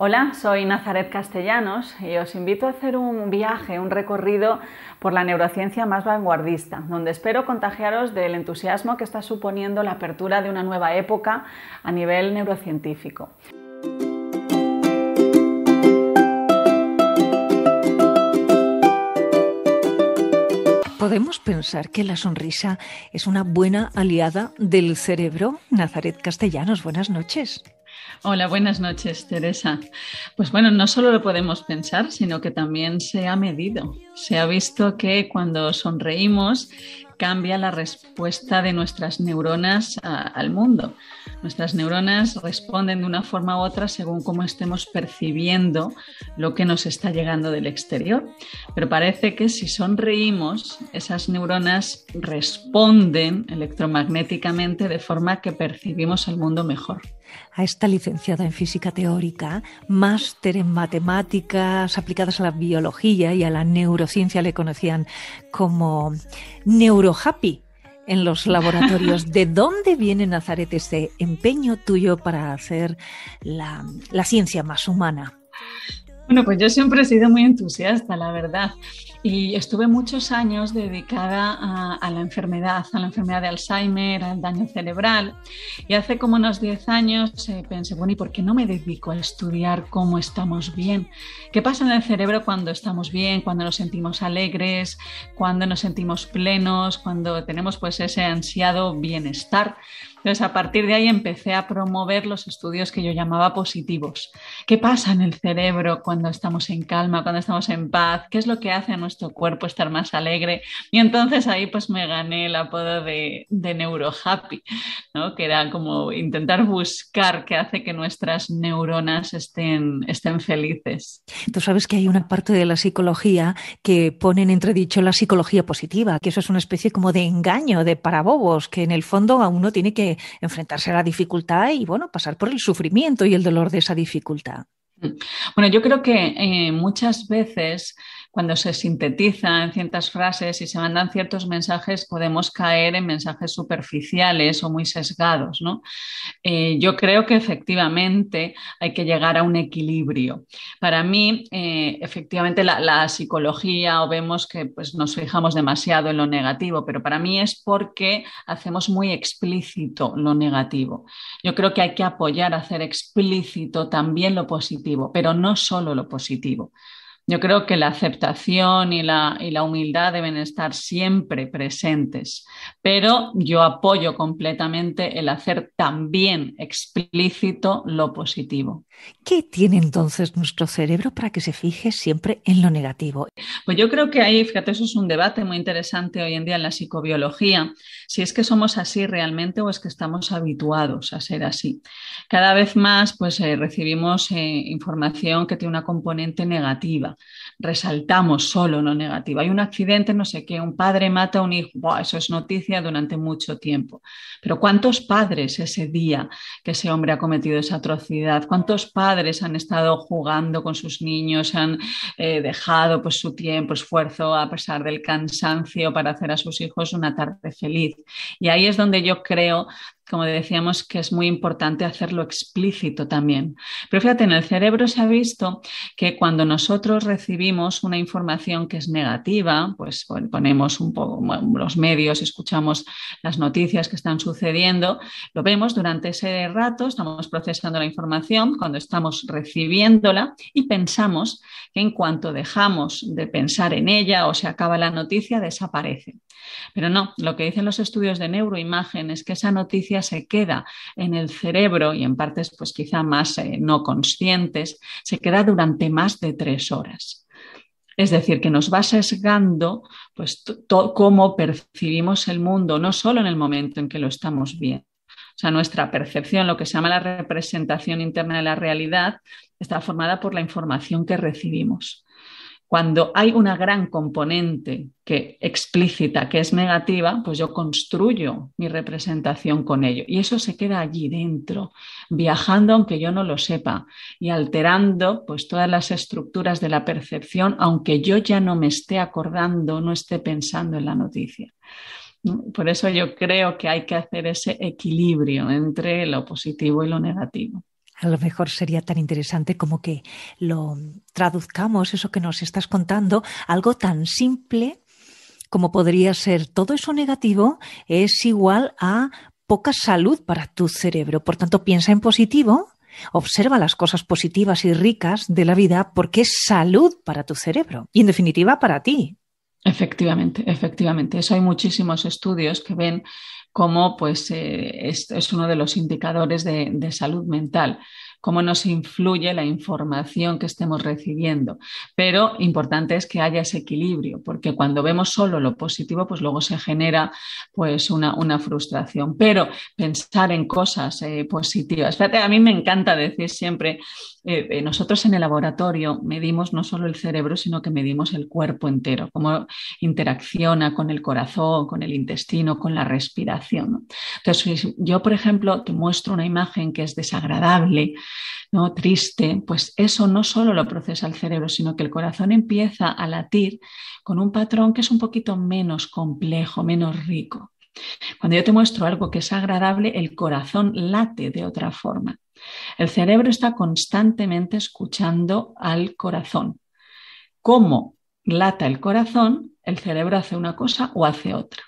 Hola, soy Nazaret Castellanos y os invito a hacer un viaje, un recorrido por la neurociencia más vanguardista, donde espero contagiaros del entusiasmo que está suponiendo la apertura de una nueva época a nivel neurocientífico. ¿Podemos pensar que la sonrisa es una buena aliada del cerebro? Nazaret Castellanos, buenas noches. Hola, buenas noches, Teresa. Pues bueno, no solo lo podemos pensar, sino que también se ha medido. Se ha visto que cuando sonreímos cambia la respuesta de nuestras neuronas al mundo. Nuestras neuronas responden de una forma u otra según cómo estemos percibiendo lo que nos está llegando del exterior. Pero parece que si sonreímos, esas neuronas responden electromagnéticamente de forma que percibimos el mundo mejor a esta licenciada en física teórica, máster en matemáticas aplicadas a la biología y a la neurociencia, le conocían como neurohappy en los laboratorios. ¿De dónde viene Nazaret ese empeño tuyo para hacer la, la ciencia más humana? Bueno, pues yo siempre he sido muy entusiasta, la verdad. Y estuve muchos años dedicada a, la enfermedad, a la enfermedad de Alzheimer, al daño cerebral. Y hace como unos 10 años eh, pensé, bueno, ¿y por qué no me dedico a estudiar cómo estamos bien? ¿Qué pasa en el cerebro cuando estamos bien, cuando nos sentimos alegres, cuando nos sentimos plenos, cuando tenemos pues ese ansiado bienestar? Entonces, a partir de ahí empecé a promover los estudios que yo llamaba positivos. ¿Qué pasa en el cerebro cuando estamos en calma, cuando estamos en paz? ¿Qué es lo que hace a nuestro cuerpo estar más alegre? Y entonces ahí pues me gané el apodo de, neurohappy, ¿no? que era como intentar buscar qué hace que nuestras neuronas estén, estén felices. Tú sabes que hay una parte de la psicología que pone en entredicho la psicología positiva, que eso es una especie como de engaño, de parabobos, que en el fondo a uno tiene que enfrentarse a la dificultad y, bueno, pasar por el sufrimiento y el dolor de esa dificultad. Bueno, yo creo que eh, muchas veces cuando se sintetizan ciertas frases y se mandan ciertos mensajes, podemos caer en mensajes superficiales o muy sesgados. Eh, yo creo que efectivamente hay que llegar a un equilibrio. Para mí, eh, efectivamente, la, psicología o vemos que pues, nos fijamos demasiado en lo negativo, pero para mí es porque hacemos muy explícito lo negativo. Yo creo que hay que apoyar, a hacer explícito también lo positivo, pero no solo lo positivo. Yo creo que la aceptación y la, humildad deben estar siempre presentes, pero yo apoyo completamente el hacer también explícito lo positivo. ¿Qué tiene entonces nuestro cerebro para que se fije siempre en lo negativo? Pues yo creo que ahí, fíjate, eso es un debate muy interesante hoy en día en la psicobiología, si es que somos así realmente o es que estamos habituados a ser así. Cada vez más pues eh, recibimos eh, información que tiene una componente negativa resaltamos solo lo negativo. Hay un accidente, no sé qué, un padre mata a un hijo, eso es noticia durante mucho tiempo. Pero ¿cuántos padres ese día que ese hombre ha cometido esa atrocidad? ¿Cuántos padres han estado jugando con sus niños, han eh, dejado pues, su tiempo, esfuerzo, a pesar del cansancio, para hacer a sus hijos una tarde feliz? Y ahí es donde yo creo como decíamos, que es muy importante hacerlo explícito también. Pero fíjate, en el cerebro se ha visto que cuando nosotros recibimos una información que es negativa, pues ponemos un poco los medios, escuchamos las noticias que están sucediendo, lo vemos durante ese rato, estamos procesando la información, cuando estamos recibiéndola y pensamos que en cuanto dejamos de pensar en ella o se acaba la noticia, desaparece. Pero no, lo que dicen los estudios de neuroimagen es que esa noticia se queda en el cerebro y en partes pues quizá más eh, no conscientes, se queda durante más de tres horas. Es decir, que nos va sesgando pues, cómo percibimos el mundo, no solo en el momento en que lo estamos viendo. O sea, nuestra percepción, lo que se llama la representación interna de la realidad, está formada por la información que recibimos. Cuando hay una gran componente que explícita, que es negativa, pues yo construyo mi representación con ello. Y eso se queda allí dentro, viajando aunque yo no lo sepa y alterando pues, todas las estructuras de la percepción, aunque yo ya no me esté acordando, no esté pensando en la noticia. Por eso yo creo que hay que hacer ese equilibrio entre lo positivo y lo negativo. A lo mejor sería tan interesante como que lo traduzcamos, eso que nos estás contando, algo tan simple como podría ser todo eso negativo es igual a poca salud para tu cerebro. Por tanto, piensa en positivo, observa las cosas positivas y ricas de la vida porque es salud para tu cerebro y en definitiva para ti, Efectivamente, efectivamente. Eso hay muchísimos estudios que ven cómo pues, eh, es, uno de los indicadores de salud mental cómo nos influye la información que estemos recibiendo. Pero importante es que haya ese equilibrio, porque cuando vemos solo lo positivo, pues luego se genera pues una, frustración. Pero pensar en cosas eh, positivas. Fíjate, a mí me encanta decir siempre, eh, eh, nosotros en el laboratorio medimos no solo el cerebro, sino que medimos el cuerpo entero, cómo interacciona con el corazón, con el intestino, con la respiración. Entonces, yo, por ejemplo, te muestro una imagen que es desagradable, ¿no? triste, pues eso no solo lo procesa el cerebro, sino que el corazón empieza a latir con un patrón que es un poquito menos complejo, menos rico. Cuando yo te muestro algo que es agradable, el corazón late de otra forma. El cerebro está constantemente escuchando al corazón. ¿Cómo lata el corazón? El cerebro hace una cosa o hace otra.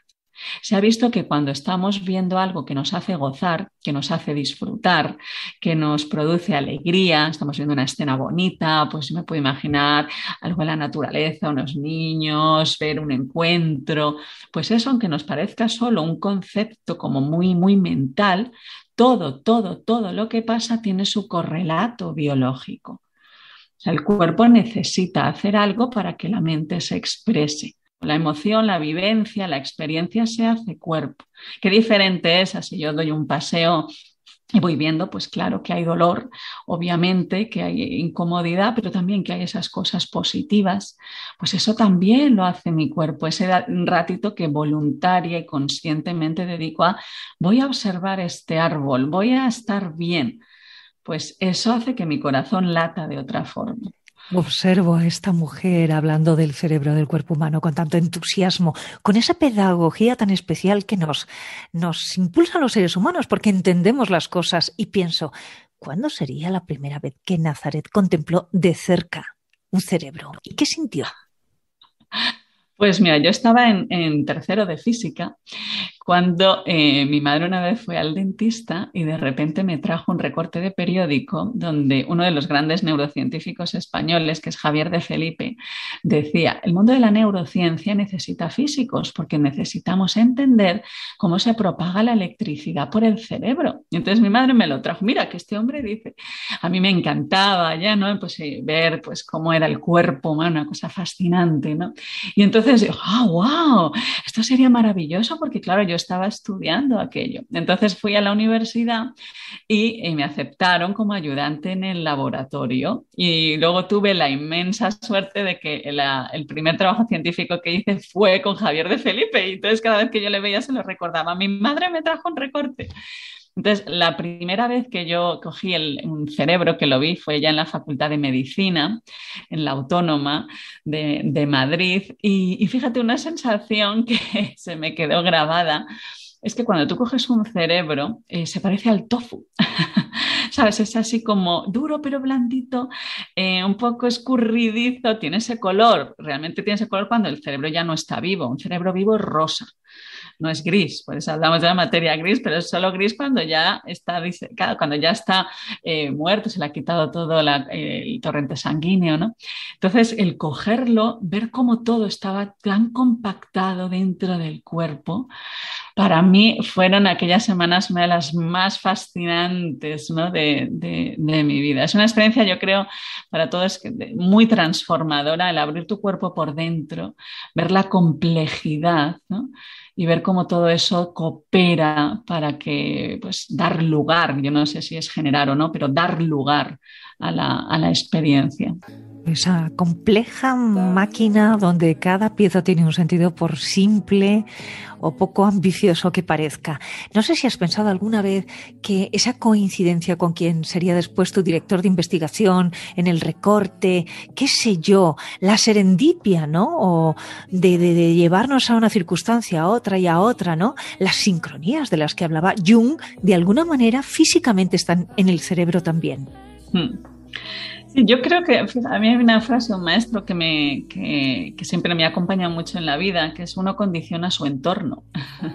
Se ha visto que cuando estamos viendo algo que nos hace gozar, que nos hace disfrutar, que nos produce alegría, estamos viendo una escena bonita, pues me puedo imaginar algo en la naturaleza, unos niños, ver un encuentro, pues eso, aunque nos parezca solo un concepto como muy, muy mental, todo, todo, todo lo que pasa tiene su correlato biológico. O sea, el cuerpo necesita hacer algo para que la mente se exprese. La emoción, la vivencia, la experiencia se hace cuerpo. Qué diferente es así si yo doy un paseo y voy viendo, pues claro que hay dolor, obviamente, que hay incomodidad, pero también que hay esas cosas positivas. Pues eso también lo hace mi cuerpo, ese ratito que voluntaria y conscientemente dedico a, voy a observar este árbol, voy a estar bien. Pues eso hace que mi corazón lata de otra forma. Observo a esta mujer hablando del cerebro del cuerpo humano con tanto entusiasmo, con esa pedagogía tan especial que nos, nos impulsa los seres humanos porque entendemos las cosas y pienso, ¿cuándo sería la primera vez que Nazaret contempló de cerca un cerebro? ¿Y qué sintió? Pues mira, yo estaba en, en tercero de física cuando eh, mi madre una vez fue al dentista y de repente me trajo un recorte de periódico donde uno de los grandes neurocientíficos españoles, que es Javier de Felipe, decía, el mundo de la neurociencia necesita físicos porque necesitamos entender cómo se propaga la electricidad por el cerebro. Y entonces mi madre me lo trajo, mira que este hombre dice, a mí me encantaba ya, ¿no? Pues eh, ver pues cómo era el cuerpo humano, una cosa fascinante, ¿no? Y entonces yo, ah, wow, esto sería maravilloso porque claro, yo estaba estudiando aquello. Entonces fui a la universidad y, me aceptaron como ayudante en el laboratorio y luego tuve la inmensa suerte de que el primer trabajo científico que hice fue con Javier de Felipe y entonces cada vez que yo le veía se lo recordaba. Mi madre me trajo un recorte. Entonces, la primera vez que yo cogí un cerebro, que lo vi, fue ya en la Facultad de Medicina, en la Autónoma de, Madrid. Y, fíjate, una sensación que se me quedó grabada es que cuando tú coges un cerebro, eh, se parece al tofu. ¿Sabes? Es así como duro pero blandito, eh, un poco escurridizo, tiene ese color. Realmente tiene ese color cuando el cerebro ya no está vivo. Un cerebro vivo es rosa no es gris, pues eso hablamos de la materia gris, pero es solo gris cuando ya está disecado, cuando ya está eh, muerto, se le ha quitado todo eh, el torrente sanguíneo, ¿no? Entonces, el cogerlo, ver cómo todo estaba tan compactado dentro del cuerpo, para mí fueron aquellas semanas una de las más fascinantes de, de, mi vida. Es una experiencia, yo creo, para todos muy transformadora, el abrir tu cuerpo por dentro, ver la complejidad ¿no? y ver cómo todo eso coopera para que, pues, dar lugar, yo no sé si es generar o no, pero dar lugar a la, a la experiencia. Esa compleja máquina donde cada pieza tiene un sentido por simple o poco ambicioso que parezca. No sé si has pensado alguna vez que esa coincidencia con quien sería después tu director de investigación en el recorte, qué sé yo, la serendipia, ¿no? O de, llevarnos a una circunstancia, a otra y a otra, ¿no? Las sincronías de las que hablaba Jung, de alguna manera físicamente están en el cerebro también. Hmm yo creo que a mí hay una frase, un maestro que, me, que, siempre me acompaña mucho en la vida, que es uno condiciona su entorno.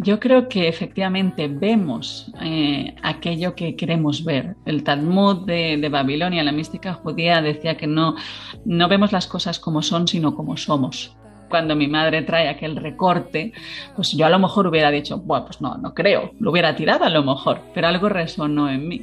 Yo creo que efectivamente vemos eh, aquello que queremos ver. El Talmud de, de, Babilonia, la mística judía, decía que no, no vemos las cosas como son, sino como somos. Cuando mi madre trae aquel recorte, pues yo a lo mejor hubiera dicho, bueno, pues no, no creo, lo hubiera tirado a lo mejor, pero algo resonó en mí.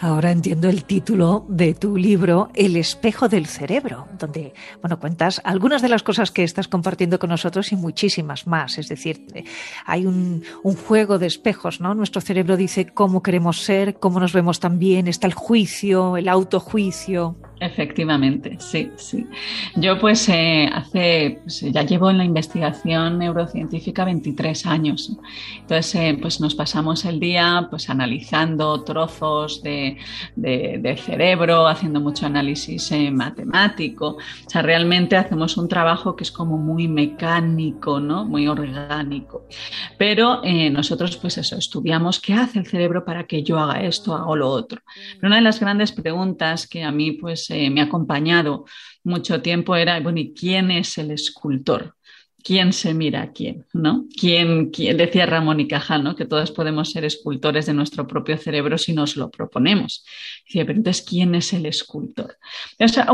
Ahora entiendo el título de tu libro, El espejo del cerebro, donde bueno, cuentas algunas de las cosas que estás compartiendo con nosotros y muchísimas más. Es decir, eh, hay un, un juego de espejos, ¿no? Nuestro cerebro dice cómo queremos ser, cómo nos vemos también, está el juicio, el autojuicio. Efectivamente, sí, sí. Yo pues eh, hace, pues, ya llevo en la investigación neurocientífica 23 años. Entonces eh, pues nos pasamos el día pues analizando trozos de, cerebro, haciendo mucho análisis eh, matemático. O sea, realmente hacemos un trabajo que es como muy mecánico, ¿no? Muy orgánico. Pero nosotros pues eso, estudiamos qué hace el cerebro para que yo haga esto, hago lo otro. Pero una de las grandes preguntas que a mí pues pues, eh, me ha acompañado mucho tiempo era, bueno, ¿y quién es el escultor? ¿Quién se mira a quién? ¿no? Decía Ramón y Cajal, que todos podemos ser escultores de nuestro propio cerebro si nos lo proponemos. Dice, pero entonces, ¿quién es el escultor?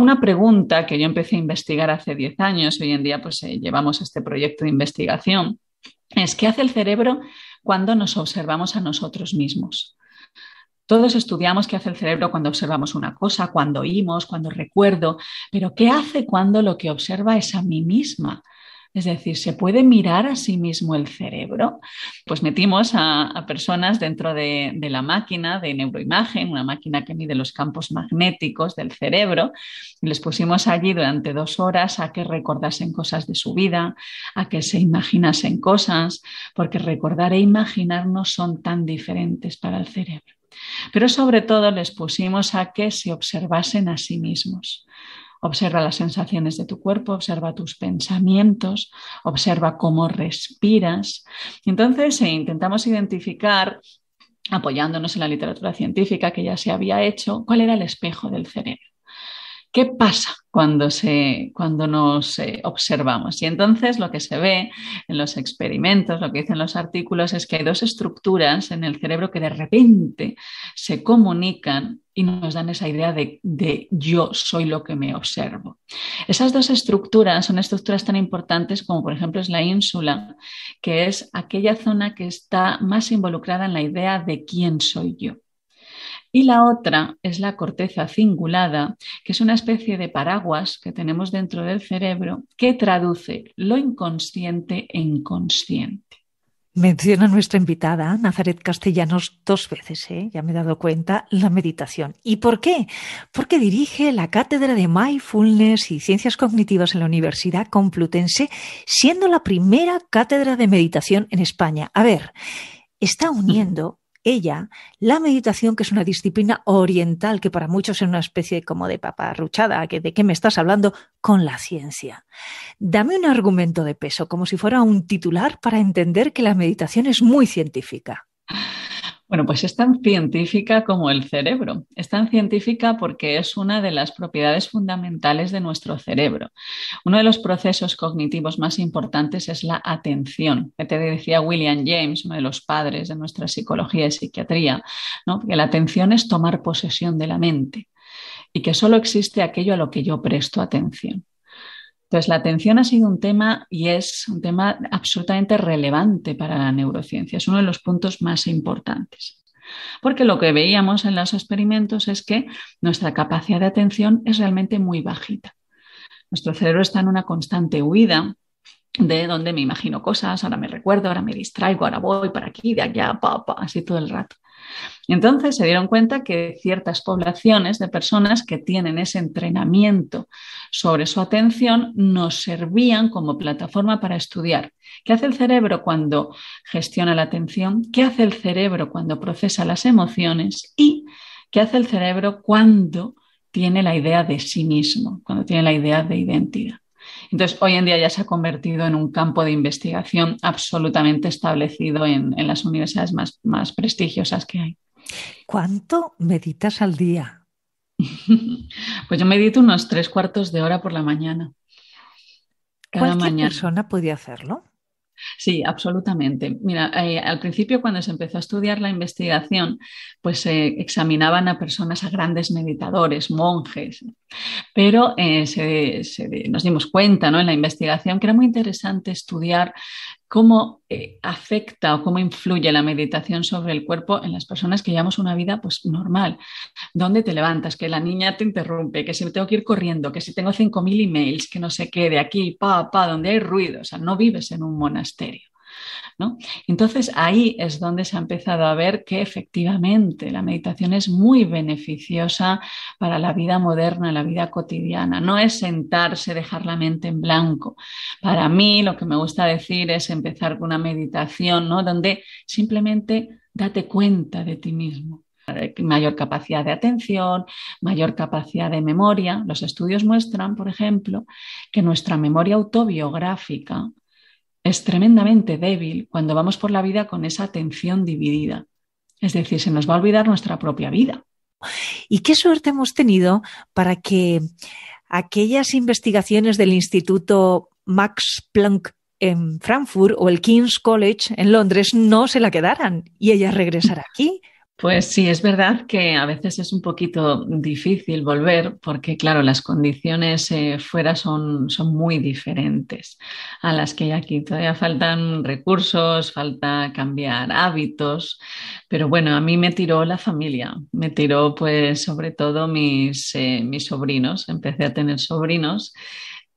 una pregunta que yo empecé a investigar hace 10 años, hoy en día pues eh, llevamos este proyecto de investigación, es qué hace el cerebro cuando nos observamos a nosotros mismos. Todos estudiamos qué hace el cerebro cuando observamos una cosa, cuando oímos, cuando recuerdo, pero ¿qué hace cuando lo que observa es a mí misma? Es decir, ¿se puede mirar a sí mismo el cerebro? Pues metimos a, personas dentro de, la máquina de neuroimagen, una máquina que mide los campos magnéticos del cerebro, y les pusimos allí durante dos horas a que recordasen cosas de su vida, a que se imaginasen cosas, porque recordar e imaginar no son tan diferentes para el cerebro. Pero sobre todo les pusimos a que se observasen a sí mismos. Observa las sensaciones de tu cuerpo, observa tus pensamientos, observa cómo respiras. Entonces eh, intentamos identificar, apoyándonos en la literatura científica que ya se había hecho, cuál era el espejo del cerebro. ¿Qué pasa cuando, nos eh, observamos? Y entonces lo que se ve en los experimentos, lo que dicen los artículos, es que hay dos estructuras en el cerebro que de repente se comunican y nos dan esa idea de, de, yo soy lo que me observo. Esas dos estructuras son estructuras tan importantes como por ejemplo es la ínsula, que es aquella zona que está más involucrada en la idea de quién soy yo y la otra es la corteza cingulada, que es una especie de paraguas que tenemos dentro del cerebro que traduce lo inconsciente en consciente. Menciona nuestra invitada, Nazaret Castellanos, dos veces, ¿eh? ya me he dado cuenta, la meditación. ¿Y por qué? Porque dirige la Cátedra de Mindfulness y Ciencias Cognitivas en la Universidad Complutense, siendo la primera cátedra de meditación en España. A ver, está uniendo ella la meditación, que es una disciplina oriental, que para muchos es una especie como de paparruchada, que de qué me estás hablando, con la ciencia. Dame un argumento de peso, como si fuera un titular para entender que la meditación es muy científica. Bueno, pues es tan científica como el cerebro. Es tan científica porque es una de las propiedades fundamentales de nuestro cerebro. Uno de los procesos cognitivos más importantes es la atención. Que te decía William James, uno de los padres de nuestra psicología y psiquiatría, que la atención es tomar posesión de la mente y que solo existe aquello a lo que yo presto atención. Entonces, la atención ha sido un tema y es un tema absolutamente relevante para la neurociencia, es uno de los puntos más importantes. Porque lo que veíamos en los experimentos es que nuestra capacidad de atención es realmente muy bajita. Nuestro cerebro está en una constante huida de donde me imagino cosas, ahora me recuerdo, ahora me distraigo, ahora voy para aquí, de allá, pa, así todo el rato. entonces se dieron cuenta que ciertas poblaciones de personas que tienen ese entrenamiento sobre su atención nos servían como plataforma para estudiar. ¿Qué hace el cerebro cuando gestiona la atención? ¿Qué hace el cerebro cuando procesa las emociones? ¿Y qué hace el cerebro cuando tiene la idea de sí mismo, cuando tiene la idea de identidad? Entonces, hoy en día ya se ha convertido en un campo de investigación absolutamente establecido en, las universidades más, prestigiosas que hay. ¿Cuánto meditas al día? pues yo medito unos tres cuartos de hora por la mañana. Cada persona puede hacerlo? Sí, absolutamente. Mira, eh, al principio cuando se empezó a estudiar la investigación, pues se examinaban a personas, a grandes meditadores, monjes, pero eh, nos dimos cuenta ¿no? en la investigación que era muy interesante estudiar cómo eh, afecta o cómo influye la meditación sobre el cuerpo en las personas que llevamos una vida pues normal. ¿Dónde te levantas? Que la niña te interrumpe, que si tengo que ir corriendo, que si tengo 5.000 emails, que no se quede aquí, pa, pa, donde hay ruido. O sea, no vives en un monasterio. Entonces ahí es donde se ha empezado a ver que efectivamente la meditación es muy beneficiosa para la vida moderna, la vida cotidiana. No es sentarse, dejar la mente en blanco. Para mí lo que me gusta decir es empezar con una meditación ¿no? donde simplemente date cuenta de ti mismo eh, mayor capacidad de atención, mayor capacidad de memoria. Los estudios muestran, por ejemplo, que nuestra memoria autobiográfica es tremendamente débil cuando vamos por la vida con esa atención dividida. Es decir, se nos va a olvidar nuestra propia vida. ¿Y qué suerte hemos tenido para que aquellas investigaciones del Instituto Max Planck en Frankfurt o el King's College en Londres no se la quedaran y ella regresara aquí? Pues sí, es verdad que a veces es un poquito difícil volver porque, claro, las condiciones eh, fuera son, son, muy diferentes a las que hay aquí. Todavía faltan recursos, falta cambiar hábitos, pero bueno, a mí me tiró la familia, me tiró pues sobre todo mis, eh, mis sobrinos, empecé a tener sobrinos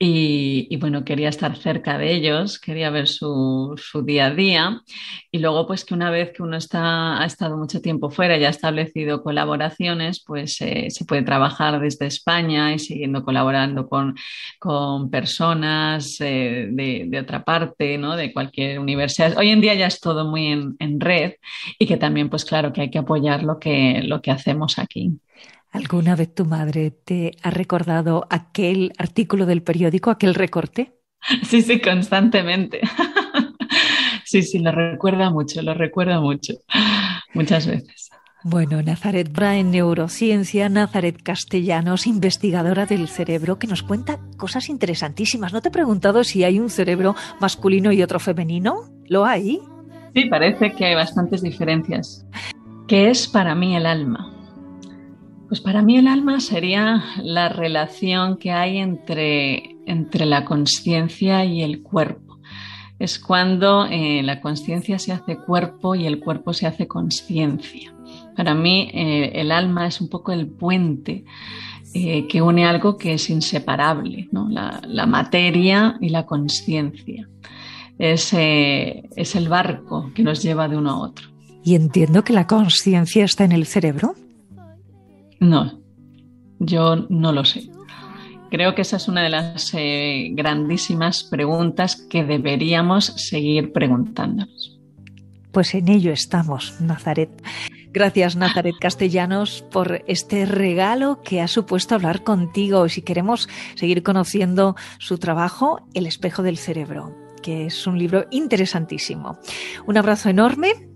y, bueno, quería estar cerca de ellos, quería ver su, día a día. Y luego, pues que una vez que uno ha estado mucho tiempo fuera y ha establecido colaboraciones, pues eh, se puede trabajar desde España y siguiendo colaborando con, personas eh, de, otra parte, de cualquier universidad. Hoy en día ya es todo muy en, en red y que también, pues claro, que hay que apoyar lo que, lo que hacemos aquí. ¿Alguna vez tu madre te ha recordado aquel artículo del periódico, aquel recorte? Sí, sí, constantemente. Sí, sí, lo recuerda mucho, lo recuerda mucho, muchas veces. Bueno, Nazaret Bra neurociencia, Nazaret Castellanos, investigadora del cerebro, que nos cuenta cosas interesantísimas. ¿No te he preguntado si hay un cerebro masculino y otro femenino? ¿Lo hay? Sí, parece que hay bastantes diferencias. ¿Qué es para mí el alma? Pues para mí el alma sería la relación que hay entre, la conciencia y el cuerpo. Es cuando eh, la conciencia se hace cuerpo y el cuerpo se hace conciencia. Para mí eh, el alma es un poco el puente eh, que une algo que es inseparable, la, materia y la conciencia. Es, es el barco que nos lleva de uno a otro. Y entiendo que la conciencia está en el cerebro. No, yo no lo sé. Creo que esa es una de las eh, grandísimas preguntas que deberíamos seguir preguntándonos. Pues en ello estamos, Nazaret. Gracias, Nazaret Castellanos, por este regalo que ha supuesto hablar contigo. Y si queremos seguir conociendo su trabajo, El espejo del cerebro, que es un libro interesantísimo. Un abrazo enorme